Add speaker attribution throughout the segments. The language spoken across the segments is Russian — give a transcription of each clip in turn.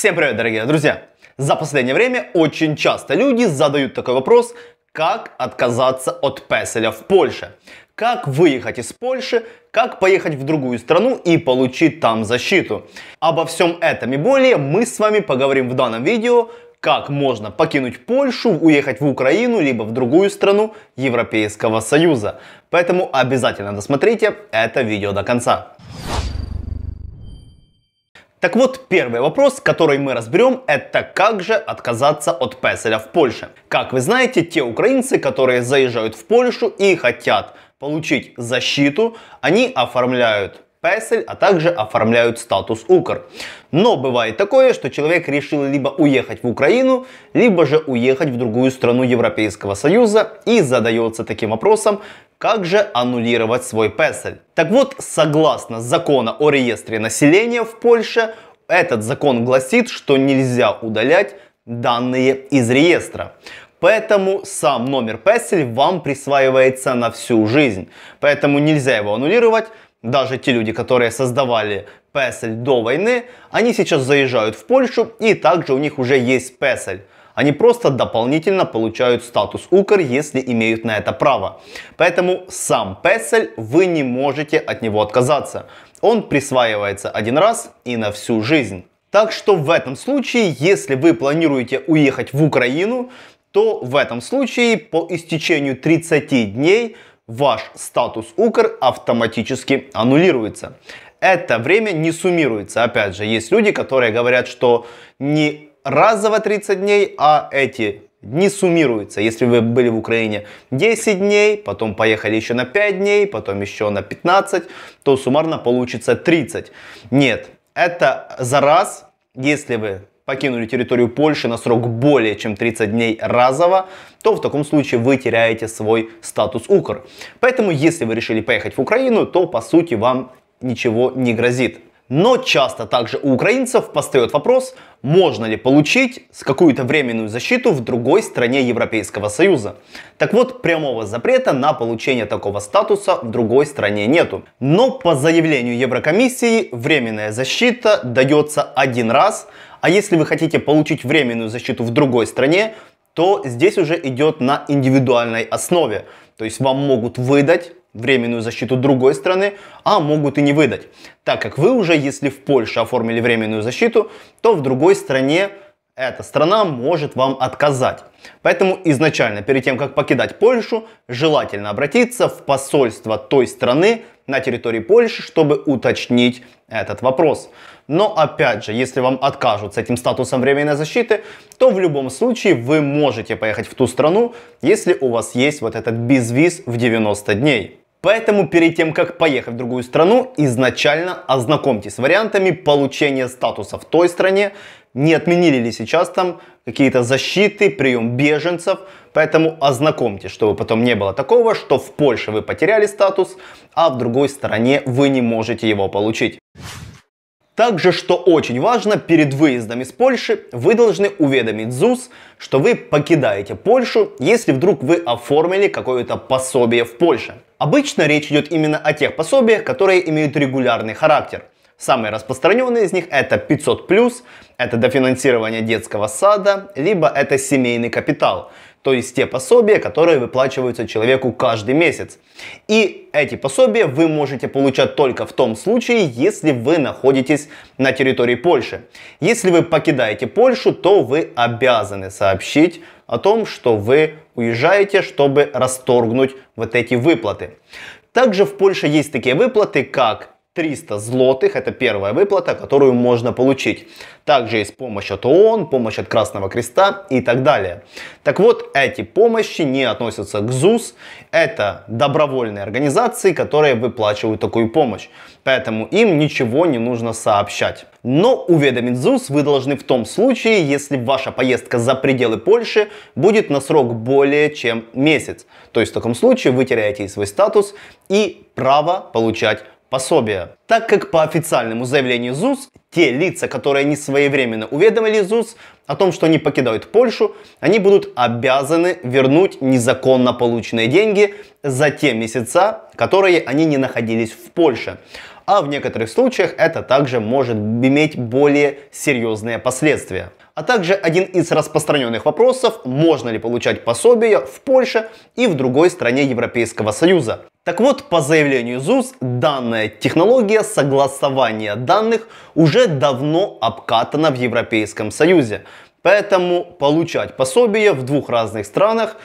Speaker 1: Всем привет, дорогие друзья! За последнее время очень часто люди задают такой вопрос, как отказаться от песеля в Польше, как выехать из Польши, как поехать в другую страну и получить там защиту. Обо всем этом и более мы с вами поговорим в данном видео, как можно покинуть Польшу, уехать в Украину, либо в другую страну Европейского Союза. Поэтому обязательно досмотрите это видео до конца. Так вот, первый вопрос, который мы разберем, это как же отказаться от песеля в Польше. Как вы знаете, те украинцы, которые заезжают в Польшу и хотят получить защиту, они оформляют PSL, а также оформляют статус Укр. Но бывает такое, что человек решил либо уехать в Украину, либо же уехать в другую страну Европейского Союза и задается таким вопросом, как же аннулировать свой PSL. Так вот, согласно закону о реестре населения в Польше, этот закон гласит, что нельзя удалять данные из реестра. Поэтому сам номер PESEL вам присваивается на всю жизнь. Поэтому нельзя его аннулировать, даже те люди, которые создавали Песель до войны, они сейчас заезжают в Польшу и также у них уже есть Песель. Они просто дополнительно получают статус Укр, если имеют на это право. Поэтому сам Песель вы не можете от него отказаться. Он присваивается один раз и на всю жизнь. Так что в этом случае, если вы планируете уехать в Украину, то в этом случае по истечению 30 дней – ваш статус Укр автоматически аннулируется. Это время не суммируется. Опять же, есть люди, которые говорят, что не разово 30 дней, а эти дни суммируются. Если вы были в Украине 10 дней, потом поехали еще на 5 дней, потом еще на 15, то суммарно получится 30. Нет, это за раз, если вы покинули территорию Польши на срок более чем 30 дней разово, то в таком случае вы теряете свой статус УКР. Поэтому, если вы решили поехать в Украину, то по сути вам ничего не грозит. Но часто также у украинцев постает вопрос, можно ли получить какую-то временную защиту в другой стране Европейского Союза. Так вот, прямого запрета на получение такого статуса в другой стране нету. Но по заявлению Еврокомиссии временная защита дается один раз, а если вы хотите получить временную защиту в другой стране, то здесь уже идет на индивидуальной основе. То есть вам могут выдать временную защиту другой страны, а могут и не выдать. Так как вы уже, если в Польше оформили временную защиту, то в другой стране эта страна может вам отказать. Поэтому изначально, перед тем, как покидать Польшу, желательно обратиться в посольство той страны на территории Польши, чтобы уточнить этот вопрос. Но опять же, если вам откажут с этим статусом временной защиты, то в любом случае вы можете поехать в ту страну, если у вас есть вот этот безвиз в 90 дней. Поэтому перед тем, как поехать в другую страну, изначально ознакомьтесь с вариантами получения статуса в той стране, не отменили ли сейчас там какие-то защиты, прием беженцев, поэтому ознакомьтесь, чтобы потом не было такого, что в Польше вы потеряли статус, а в другой стране вы не можете его получить. Также, что очень важно, перед выездом из Польши вы должны уведомить ЗУС, что вы покидаете Польшу, если вдруг вы оформили какое-то пособие в Польше. Обычно речь идет именно о тех пособиях, которые имеют регулярный характер. Самые распространенные из них это 500+, это дофинансирование детского сада, либо это семейный капитал – то есть те пособия, которые выплачиваются человеку каждый месяц. И эти пособия вы можете получать только в том случае, если вы находитесь на территории Польши. Если вы покидаете Польшу, то вы обязаны сообщить о том, что вы уезжаете, чтобы расторгнуть вот эти выплаты. Также в Польше есть такие выплаты, как 300 злотых, это первая выплата, которую можно получить. Также есть помощь от ООН, помощь от Красного Креста и так далее. Так вот, эти помощи не относятся к ЗУС, это добровольные организации, которые выплачивают такую помощь. Поэтому им ничего не нужно сообщать. Но уведомить ЗУС вы должны в том случае, если ваша поездка за пределы Польши будет на срок более чем месяц. То есть в таком случае вы теряете свой статус, и право получать пособия. Так как по официальному заявлению ЗУС, те лица, которые не своевременно уведомили ЗУС о том, что они покидают Польшу, они будут обязаны вернуть незаконно полученные деньги за те месяца, которые они не находились в Польше. А в некоторых случаях это также может иметь более серьезные последствия. А также один из распространенных вопросов, можно ли получать пособие в Польше и в другой стране Европейского Союза. Так вот, по заявлению ЗУС, данная технология согласования данных уже давно обкатана в Европейском Союзе. Поэтому получать пособие в двух разных странах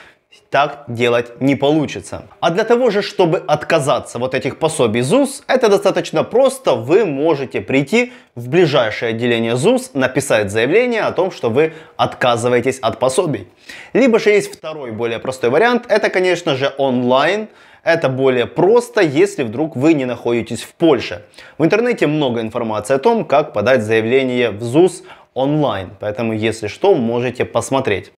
Speaker 1: так делать не получится. А для того же, чтобы отказаться вот этих пособий ЗУС, это достаточно просто. Вы можете прийти в ближайшее отделение ЗУС, написать заявление о том, что вы отказываетесь от пособий. Либо же есть второй, более простой вариант. Это, конечно же, онлайн. Это более просто, если вдруг вы не находитесь в Польше. В интернете много информации о том, как подать заявление в ЗУС онлайн. Поэтому, если что, можете посмотреть.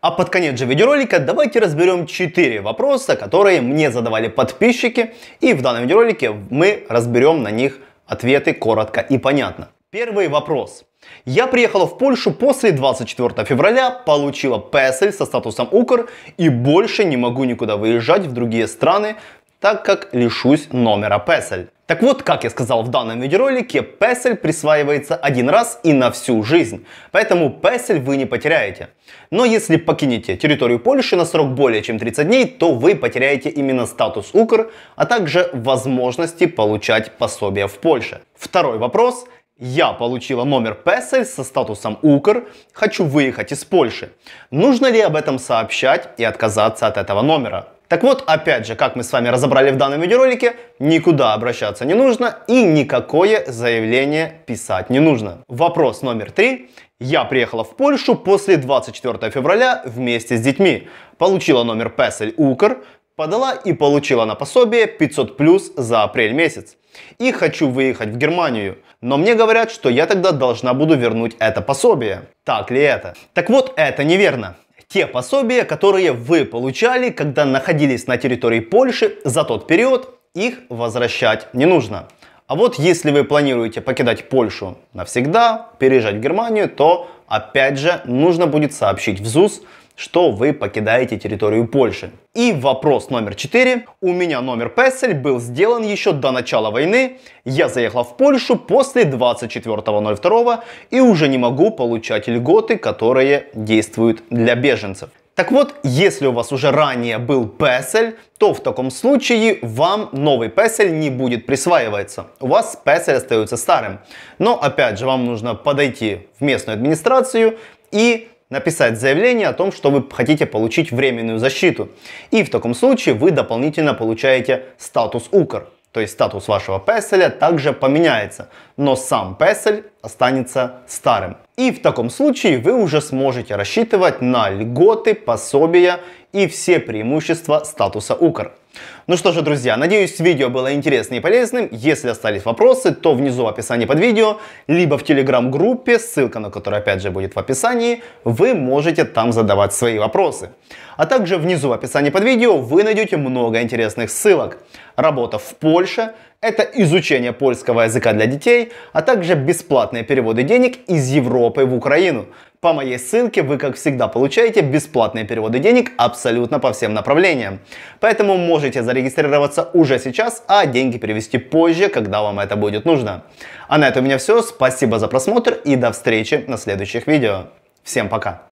Speaker 1: А под конец же видеоролика давайте разберем 4 вопроса, которые мне задавали подписчики. И в данном видеоролике мы разберем на них ответы коротко и понятно. Первый вопрос. Я приехала в Польшу после 24 февраля, получила PESEL со статусом УКР и больше не могу никуда выезжать в другие страны, так как лишусь номера PESEL. Так вот, как я сказал в данном видеоролике, Песель присваивается один раз и на всю жизнь, поэтому Песель вы не потеряете. Но если покинете территорию Польши на срок более чем 30 дней, то вы потеряете именно статус Укр, а также возможности получать пособие в Польше. Второй вопрос. Я получила номер Песель со статусом Укр, хочу выехать из Польши. Нужно ли об этом сообщать и отказаться от этого номера? Так вот, опять же, как мы с вами разобрали в данном видеоролике, никуда обращаться не нужно и никакое заявление писать не нужно. Вопрос номер три. Я приехала в Польшу после 24 февраля вместе с детьми. Получила номер PESEL УКР, подала и получила на пособие 500 плюс за апрель месяц. И хочу выехать в Германию. Но мне говорят, что я тогда должна буду вернуть это пособие. Так ли это? Так вот, это неверно те пособия, которые вы получали, когда находились на территории Польши за тот период, их возвращать не нужно. А вот если вы планируете покидать Польшу навсегда, переезжать в Германию, то опять же нужно будет сообщить в ЗУС что вы покидаете территорию Польши. И вопрос номер 4. У меня номер Пессель был сделан еще до начала войны. Я заехала в Польшу после 24.02 и уже не могу получать льготы, которые действуют для беженцев. Так вот, если у вас уже ранее был Песель, то в таком случае вам новый Песель не будет присваиваться. У вас Песель остается старым. Но опять же, вам нужно подойти в местную администрацию и написать заявление о том, что вы хотите получить временную защиту. И в таком случае вы дополнительно получаете статус УКР. То есть статус вашего песеля также поменяется, но сам песель останется старым. И в таком случае вы уже сможете рассчитывать на льготы, пособия и все преимущества статуса УКР. Ну что же, друзья, надеюсь, видео было интересным и полезным. Если остались вопросы, то внизу в описании под видео, либо в телеграм-группе, ссылка на которую опять же будет в описании, вы можете там задавать свои вопросы. А также внизу в описании под видео вы найдете много интересных ссылок. Работа в Польше, это изучение польского языка для детей, а также бесплатные переводы денег из Европы в Украину. По моей ссылке вы, как всегда, получаете бесплатные переводы денег абсолютно по всем направлениям. Поэтому можете зарегистрироваться уже сейчас, а деньги перевести позже, когда вам это будет нужно. А на этом у меня все. Спасибо за просмотр и до встречи на следующих видео. Всем пока!